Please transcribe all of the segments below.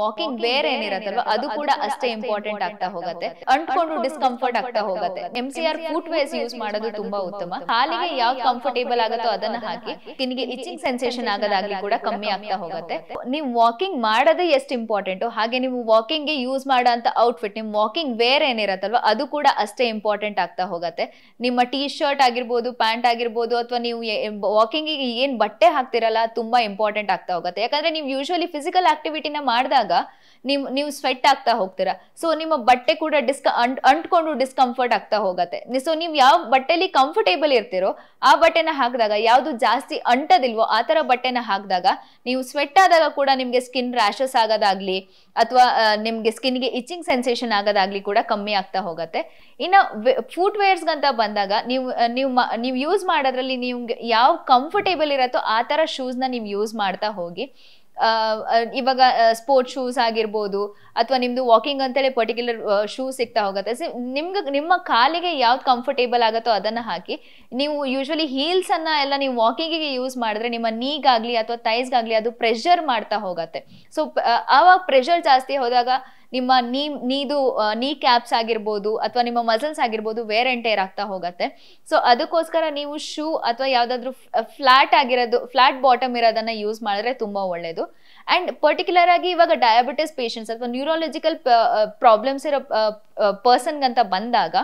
walking ಬೇರೆ ಏನಿರತ್ತಲ್ವಾ ಅದು ಕೂಡ ಅಷ್ಟೇ ಇಂಪಾರ್ಟೆಂಟ್ ಆಗ್ತಾ ಹೋಗುತ್ತೆ ಅಂಟ್ಕೊಂಡು ಡಿಸ್ಕಂಫರ್ಟ್ ಆಗ್ತಾ ಹೋಗುತ್ತೆ M C R footwears use ಮಾಡೋದು ತುಂಬಾ ಉತ್ತಮ ಹಾಲಿಗೆ ಯಾವ ಕಂಫರ್ಟೇಬಲ್ ಆಗುತ್ತೋ ಅದನ್ನ ಹಾಕಿ ನಿಮಗೆ ಇಚಿಂಗ್ ಸೆನ್ಸೇಷನ್ ಆಗೋದಾಗ್ಲಿ ಕೂಡ ಕಮ್ಮಿ ಆಗ್ತಾ ಹೋಗುತ್ತೆ ನೀವು ವಾಕಿಂಗ್ ಮಾಡೋದೇ ಎಷ್ಟು ಇಂಪಾರ್ಟೆಂಟ್ ಹಾಗೆ ನೀವು ವಾಕಿಂಗ್ ಗೆ ಯೂಸ್ ಮಾಡೋ ಅಂತ ಔಟ್ಫಿಟ್ ನಿಮ್ ವಾಕಿಂಗ್ ವೇರ್ ಏನಿರತ್ತಲ್ವಾ ಅದು ಕೂಡ ಅಷ್ಟೇ ಇಂಪಾರ್ಟೆಂಟ್ ಆಗ್ತಾ ಹೋಗುತ್ತೆ ನಿಮ್ಮ ಟೀ ಶರ್ಟ್ ಆಗಿರ್ಬೋದು ಪ್ಯಾಂಟ್ ಆಗಿರ್ಬೋದು ಅಥವಾ ನೀವು ವಾಕಿಂಗ್ ಏನ್ ಬಟ್ಟೆ ಹಾಕ್ತಿರಲ್ಲ ತುಂಬಾ ಇಂಪಾರ್ಟೆಂಟ್ ಆಗ್ತಾ ಹೋಗುತ್ತೆ ಯಾಕಂದ್ರೆ ನೀವು ಯೂಶಲಿ ಫಿಸಿಕಲ್ ಆಕ್ಟಿವಿಟಿನ ಮಾಡಿದಾಗ ನಿಮ್ ನೀವು ಸ್ವೆಟ್ ಆಗ್ತಾ ಹೋಗ್ತೀರಾ ಸೊ ನಿಮ್ಮ ಬಟ್ಟೆ ಕೂಡ ಡಿಸ್ಕ ಅಂಟ್ಕೊಂಡು ಡಿಸ್ಕಂಫರ್ಟ್ ಆಗ್ತಾ ಹೋಗತ್ತೆ ಸೊ ನೀವು ಯಾವ ಬಟ್ಟೆಲಿ ಕಂಫರ್ಟೇಬಲ್ ಇರ್ತೀರೋ ಆ ಬಟ್ಟೆನ ಹಾಕಿದಾಗ ಯಾವುದು ಜಾಸ್ತಿ ಅಂಟದಿಲ್ವೋ ಆ ಥರ ಬಟ್ಟೆನ ಹಾಕಿದಾಗ ನೀವು ಸ್ವೆಟ್ ಆದಾಗ ಕೂಡ ನಿಮಗೆ ಸ್ಕಿನ್ ರ್ಯಾಶಸ್ ಆಗೋದಾಗ್ಲಿ ಅಥವಾ ನಿಮಗೆ ಸ್ಕಿನ್ಗೆ ಇಚಿಂಗ್ ಸೆನ್ಸೇಷನ್ ಆಗೋದಾಗ್ಲಿ ಕೂಡ ಕಮ್ಮಿ ಆಗ್ತಾ ಹೋಗತ್ತೆ ಇನ್ನು ಫುಟ್ ಅಂತ ಬಂದಾಗ ನೀವು ನೀವು ನೀವು ಯೂಸ್ ಮಾಡೋದ್ರಲ್ಲಿ ನಿಮ್ಗೆ ಯಾವ ಕಂಫರ್ಟೇಬಲ್ ಇರತ್ತೋ ಆ ಶೂಸ್ ಶೂಸ್ನ ನೀವು ಯೂಸ್ ಮಾಡ್ತಾ ಹೋಗಿ ಇವಾಗ ಸ್ಪೋರ್ಟ್ಸ್ ಶೂಸ್ ಆಗಿರ್ಬೋದು ಅಥವಾ ನಿಮ್ದು ವಾಕಿಂಗ್ ಅಂತೇಳಿ ಪರ್ಟಿಕ್ಯುಲರ್ ಶೂ ಸಿಗ್ತಾ ಹೋಗುತ್ತೆ ನಿಮ್ಗೆ ನಿಮ್ಮ ಕಾಲಿಗೆ ಯಾವ್ದು ಕಂಫರ್ಟೇಬಲ್ ಆಗುತ್ತೋ ಅದನ್ನ ಹಾಕಿ ನೀವು ಯೂಶ್ವಲಿ ಹೀಲ್ಸ್ ಅನ್ನ ಎಲ್ಲ ನೀವು ವಾಕಿಂಗಿಗೆ ಯೂಸ್ ಮಾಡಿದ್ರೆ ನಿಮ್ಮ ನೀಗಾಗ್ಲಿ ಅಥವಾ ತೈಸ್ಗಾಗ್ಲಿ ಅದು ಪ್ರೆಷರ್ ಮಾಡ್ತಾ ಹೋಗತ್ತೆ ಸೊ ಆವಾಗ ಪ್ರೆಷರ್ ಜಾಸ್ತಿ ಹೋದಾಗ ನಿಮ್ಮ ನೀ ನೀದು ನೀ ಕ್ಯಾಪ್ಸ್ ಆಗಿರ್ಬೋದು ಅಥವಾ ನಿಮ್ಮ ಮಸಲ್ಸ್ ಆಗಿರ್ಬೋದು ವೇರ್ ಅಂಡ್ ಟೇರ್ ಆಗ್ತಾ ಹೋಗುತ್ತೆ ಸೊ ಅದಕ್ಕೋಸ್ಕರ ನೀವು ಶೂ ಅಥವಾ ಯಾವುದಾದ್ರೂ ಫ್ಲಾಟ್ ಆಗಿರೋದು ಫ್ಲಾಟ್ ಬಾಟಮ್ ಇರೋದನ್ನ ಯೂಸ್ ಮಾಡಿದ್ರೆ ತುಂಬ ಒಳ್ಳೆಯದು ಆ್ಯಂಡ್ ಪರ್ಟಿಕ್ಯುಲರ್ ಆಗಿ ಇವಾಗ ಡಯಾಬಿಟಿಸ್ ಪೇಷಂಟ್ಸ್ ಅಥವಾ ನ್ಯೂರಾಲಜಿಕಲ್ ಪ್ರಾಬ್ಲಮ್ಸ್ ಇರೋ ಪರ್ಸನ್ಗಂತ ಬಂದಾಗ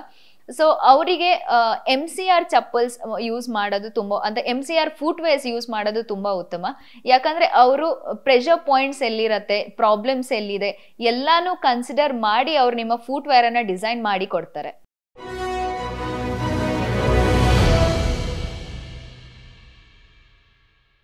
ಸೊ ಅವರಿಗೆ M C R chappals use ಮಾಡೋದು ತುಂಬ ಅಂದರೆ M C R footwears use ಮಾಡೋದು ತುಂಬ ಉತ್ತಮ ಯಾಕಂದರೆ ಅವರು ಪ್ರೆಷರ್ ಪಾಯಿಂಟ್ಸ್ ಎಲ್ಲಿರತ್ತೆ ಪ್ರಾಬ್ಲಮ್ಸ್ ಎಲ್ಲಿದೆ ಎಲ್ಲಾನು ಕನ್ಸಿಡರ್ ಮಾಡಿ ಅವ್ರು ನಿಮ್ಮ ಫುಟ್ ವೇರನ್ನು ಡಿಸೈನ್ ಮಾಡಿ ಕೊಡ್ತಾರೆ